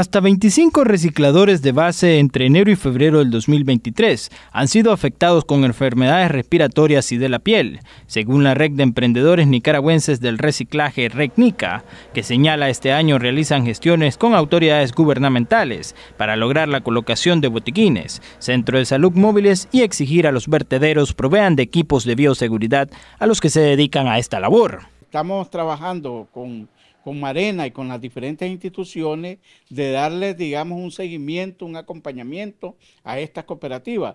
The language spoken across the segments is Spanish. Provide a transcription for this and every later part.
Hasta 25 recicladores de base entre enero y febrero del 2023 han sido afectados con enfermedades respiratorias y de la piel, según la red de emprendedores nicaragüenses del reciclaje RECNICA, que señala este año realizan gestiones con autoridades gubernamentales para lograr la colocación de botiquines, centro de salud móviles y exigir a los vertederos provean de equipos de bioseguridad a los que se dedican a esta labor estamos trabajando con, Marena y con las diferentes instituciones de darles, digamos, un seguimiento, un acompañamiento a estas cooperativas,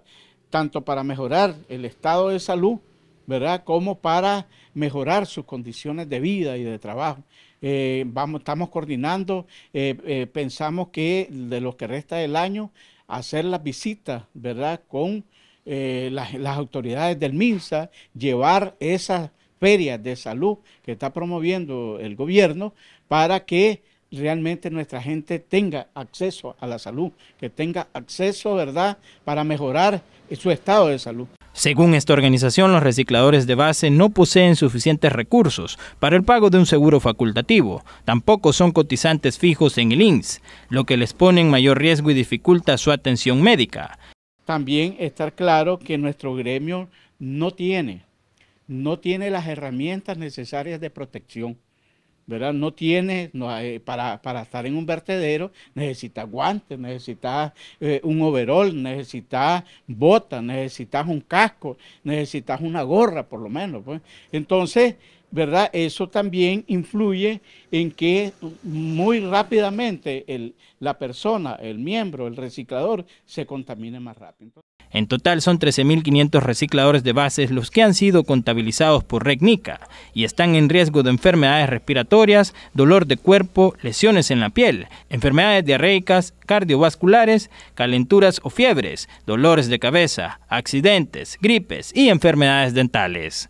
tanto para mejorar el estado de salud, ¿verdad? Como para mejorar sus condiciones de vida y de trabajo. Eh, vamos, estamos coordinando, eh, eh, pensamos que de lo que resta del año, hacer las visitas, ¿verdad? Con las, las autoridades del MINSA, llevar esas ferias de salud que está promoviendo el gobierno para que realmente nuestra gente tenga acceso a la salud, que tenga acceso, ¿verdad?, para mejorar su estado de salud. Según esta organización, los recicladores de base no poseen suficientes recursos para el pago de un seguro facultativo, tampoco son cotizantes fijos en el INSS, lo que les pone en mayor riesgo y dificulta su atención médica. También estar claro que nuestro gremio no tiene no tiene las herramientas necesarias de protección. ¿verdad? No tiene, para, estar en un vertedero necesitas guantes, necesitas eh, un overol, necesitas botas, necesitas un casco, necesitas una gorra por lo menos. Pues. Entonces, ¿verdad? Eso también influye en que muy rápidamente la persona, el miembro, el reciclador, se contamine más rápido. En total son 13.500 recicladores de bases los que han sido contabilizados por RECNICA y están en riesgo de enfermedades respiratorias, dolor de cuerpo, lesiones en la piel, enfermedades diarreicas, cardiovasculares, calenturas o fiebres, dolores de cabeza, accidentes, gripes y enfermedades dentales.